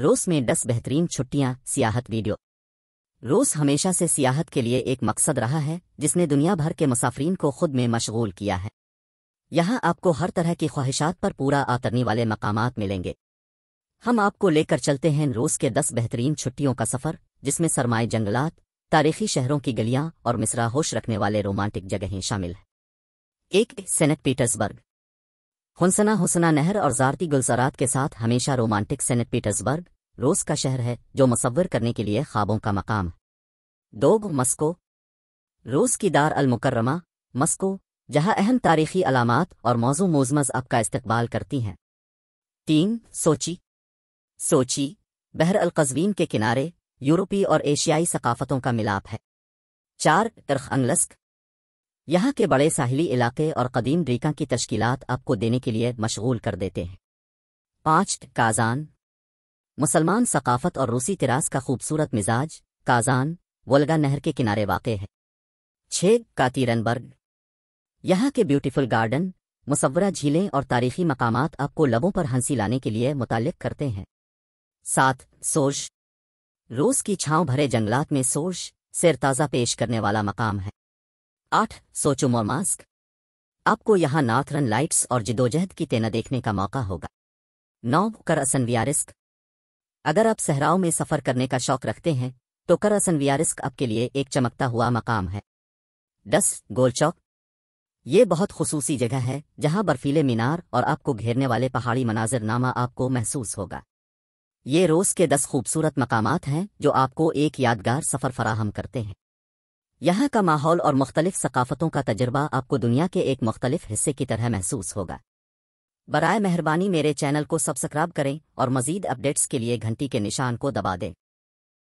रोस में दस बेहतरीन छुट्टियां सियाहत वीडियो रोस हमेशा से सियाहत के लिए एक मकसद रहा है जिसने दुनिया भर के मुसाफरीन को खुद में मशगूल किया है यहां आपको हर तरह की ख्वाहिशात पर पूरा आतरने वाले मकाम मिलेंगे हम आपको लेकर चलते हैं रोस के दस बेहतरीन छुट्टियों का सफ़र जिसमें सरमाए जंगलात तारीखी शहरों की गलियां और मिसरा होश रखने वाले रोमांटिक जगहें शामिल हैं एक सेनेट पीटर्सबर्ग हुसना हुसना नहर और जारती गुलसरात के साथ हमेशा रोमांटिक सेंट पीटर्सबर्ग रूस का शहर है जो मसवर करने के लिए ख्वाबों का मकाम दोग मस्को रूस की दार अलमुकर्रमा मस्को जहां अहम तारीखी अलामत और मौजू मोजमज अब का इस्तकबाल करती हैं तीन सोची सोची बहर अलकस्वीन के किनारे यूरोपीय और एशियाई सकाफतों का मिलाप है चार तरख अंगलस्क यहाँ के बड़े साहिली इलाके और कदीम रीका की तश्कीलात आपको देने के लिए मशगूल कर देते हैं पाँच काजान मुसलमान सकाफत और रूसी तिरास का खूबसूरत मिजाज काजान वोल्गा नहर के किनारे वाक़ है छः कातीरनबर्ग यहाँ के ब्यूटीफुल गार्डन मुसवरा झीलें और तारीखी मकाम आपको लबों पर हंसी लाने के लिए मुतल करते हैं सात सोर्श रूस की छांव भरे जंगलात में सोर्श ताज़ा पेश करने वाला मकाम है आठ सोचो मोमास्क आपको यहाँ नाथरन लाइट्स और जिदोजहद की तेना देखने का मौका होगा नौ करअसन वियारिस्क अगर आप सहराओं में सफ़र करने का शौक रखते हैं तो करअसन वियारिस्क आपके लिए एक चमकता हुआ मकाम है दस गोलचौक ये बहुत खसूसी जगह है जहां बर्फीले मीनार और आपको घेरने वाले पहाड़ी मनाजरनामा आपको महसूस होगा ये रोज़ के दस खूबसूरत मकामात हैं जो आपको एक यादगार सफ़र फराहम करते हैं यहाँ का माहौल और मुख्तलिफ सकाफ़तों का तजर्बा आपको दुनिया के एक मुख्तलिफ हिस्से की तरह महसूस होगा बरए मेहरबानी मेरे चैनल को सब्सक्राइब करें और मजीद अपडेट्स के लिए घंटी के निशान को दबा दें